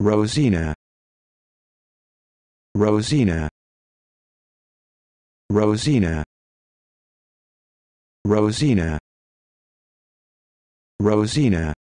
rosina rosina rosina rosina rosina